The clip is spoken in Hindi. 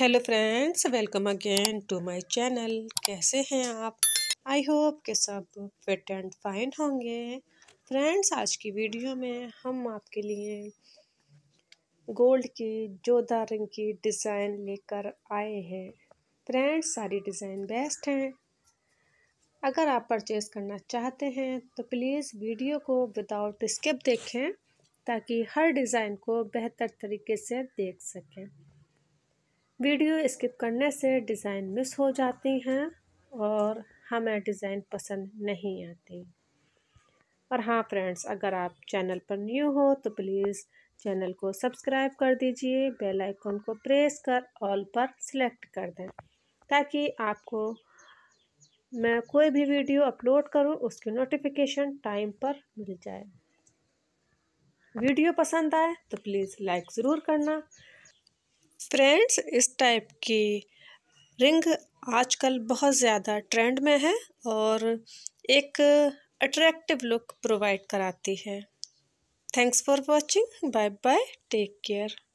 hello friends welcome again to my channel कैसे हैं आप आई होप के सब फिट एंड फाइन होंगे फ्रेंड्स आज की वीडियो में हम आपके लिए गोल्ड की जोधा रंग की डिज़ाइन लेकर आए हैं फ्रेंड्स सारी डिज़ाइन बेस्ट हैं अगर आप परचेज़ करना चाहते हैं तो प्लीज़ वीडियो को विदाउट स्किप देखें ताकि हर डिज़ाइन को बेहतर तरीके से देख सकें वीडियो स्किप करने से डिज़ाइन मिस हो जाती हैं और हमें डिज़ाइन पसंद नहीं आती और हाँ फ्रेंड्स अगर आप चैनल पर न्यू हो तो प्लीज़ चैनल को सब्सक्राइब कर दीजिए बेल आइकन को प्रेस कर ऑल पर सिलेक्ट कर दें ताकि आपको मैं कोई भी वीडियो अपलोड करूं उसकी नोटिफिकेशन टाइम पर मिल जाए वीडियो पसंद आए तो प्लीज़ लाइक ज़रूर करना फ्रेंड्स इस टाइप की रिंग आजकल बहुत ज़्यादा ट्रेंड में है और एक अट्रैक्टिव लुक प्रोवाइड कराती है thanks for watching bye bye take care